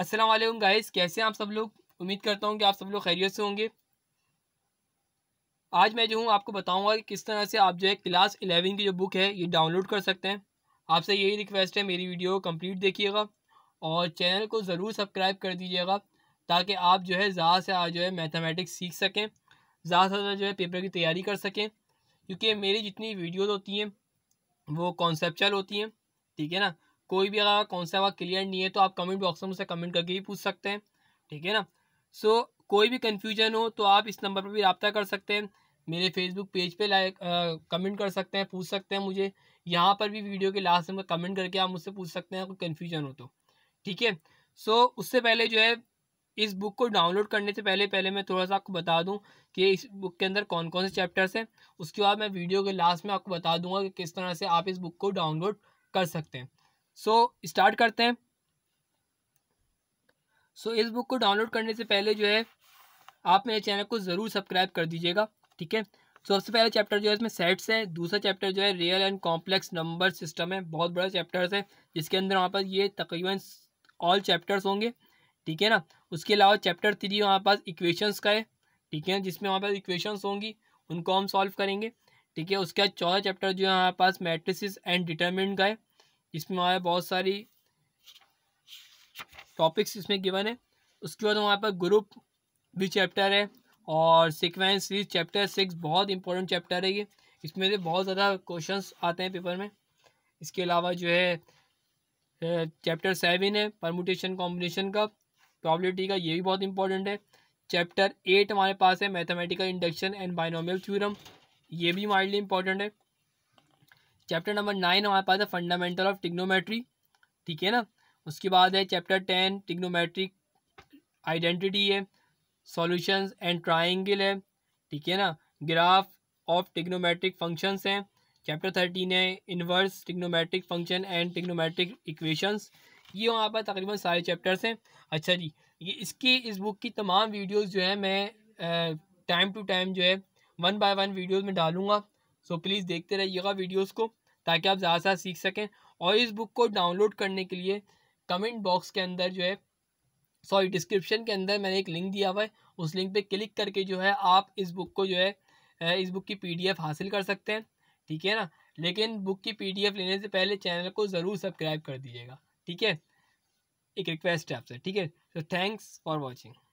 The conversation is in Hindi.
अस्सलाम वालेकुम गाइस कैसे हैं आप सब लोग उम्मीद करता हूँ कि आप सब लोग खैरियत से होंगे आज मैं जो हूँ आपको बताऊँगा कि किस तरह से आप जो है क्लास इलेवन की जो बुक है ये डाउनलोड कर सकते हैं आपसे यही रिक्वेस्ट है मेरी वीडियो कंप्लीट देखिएगा और चैनल को ज़रूर सब्सक्राइब कर दीजिएगा ताकि आप जो है ज़्यादा से जो है मैथमेटिक्स सीख सकें ज़्यादा से ज़्यादा जो है पेपर की तैयारी कर सकें क्योंकि मेरी जितनी वीडियोज़ होती हैं वो कॉन्सेपचल होती हैं ठीक है ना कोई भी अगर सा अगर क्लियर नहीं है तो आप कमेंट बॉक्स में उसे कमेंट करके भी पूछ सकते हैं ठीक है ना सो so, कोई भी कन्फ्यूजन हो तो आप इस नंबर पर भी रबता कर सकते हैं मेरे फेसबुक पेज पे लाइक कमेंट कर सकते हैं पूछ सकते हैं मुझे यहाँ पर भी वीडियो के लास्ट में कमेंट करके आप मुझसे पूछ सकते हैं कोई कन्फ्यूजन हो तो ठीक है सो उससे पहले जो है इस बुक को डाउनलोड करने से पहले पहले मैं थोड़ा सा आपको बता दूं कि इस बुक के अंदर कौन कौन से चैप्टर्स हैं उसके बाद मैं वीडियो के लास्ट में आपको बता दूंगा कि किस तरह से आप इस बुक को डाउनलोड कर सकते हैं सो so, स्टार्ट करते हैं सो so, इस बुक को डाउनलोड करने से पहले जो है आप मेरे चैनल को ज़रूर सब्सक्राइब कर दीजिएगा ठीक है सो सबसे पहला चैप्टर जो है इसमें सेट्स है दूसरा चैप्टर जो है real and complex number system है बहुत बड़ा चैप्टर्स है जिसके अंदर वहाँ पर ये तकरीबन ऑल चैप्टर्स होंगे ठीक है ना उसके अलावा चैप्टर थ्री वहाँ पास इक्वेशंस का है ठीक है जिसमें वहाँ पास इक्वेशंस होंगी उनको हम सॉल्व करेंगे ठीक है उसके बाद चौथा चैप्टर जो है हमारे पास मैट्रिसेस एंड डिटर्मिनेंट का है इसमें हमारे बहुत सारी टॉपिक्स इसमें गिवन है उसके बाद हमारे पास ग्रुप भी चैप्टर है और सिक्वेंस सीरीज चैप्टर सिक्स बहुत इंपॉर्टेंट चैप्टर है ये इसमें से बहुत ज़्यादा क्वेश्चंस आते हैं पेपर में इसके अलावा जो है चैप्टर सेवन है परमुटेशन कॉम्बिनेशन का प्रॉबलिटी का ये भी बहुत इंपॉर्टेंट है चैप्टर एट हमारे पास है mathematical induction and binomial theorem ये भी माइल्डली इंपॉर्टेंट है चैप्टर नंबर नाइन हमारे पास है फंडामेंटल ऑफ टिग्नोमेट्री ठीक है ना उसके बाद है चैप्टर टेन टिग्नोमेट्रिक आइडेंटिटी है सॉल्यूशंस एंड ट्राइंगल है ठीक है ना ग्राफ ऑफ टिग्नोमेट्रिक फंक्शंस हैं चैप्टर थर्टीन है inverse trigonometric function and trigonometric equations ये वहाँ पर तकरीबन सारे चैप्टर्स हैं अच्छा जी ये इसकी इस बुक की तमाम वीडियोस जो है मैं टाइम टू टाइम जो है वन बाय वन वीडियोस में डालूंगा सो प्लीज़ देखते रहिएगा वीडियोस को ताकि आप ज़्यादा से ज़्यादा सीख सकें और इस बुक को डाउनलोड करने के लिए कमेंट बॉक्स के अंदर जो है सॉरी डिस्क्रिप्शन के अंदर मैंने एक लिंक दिया हुआ है उस लिंक पे क्लिक करके जो है आप इस बुक को जो है इस बुक की पीडीएफ हासिल कर सकते हैं ठीक है ना लेकिन बुक की पीडीएफ लेने से पहले चैनल को ज़रूर सब्सक्राइब कर दीजिएगा ठीक है एक रिक्वेस्ट है आपसे ठीक है तो थैंक्स फॉर वॉचिंग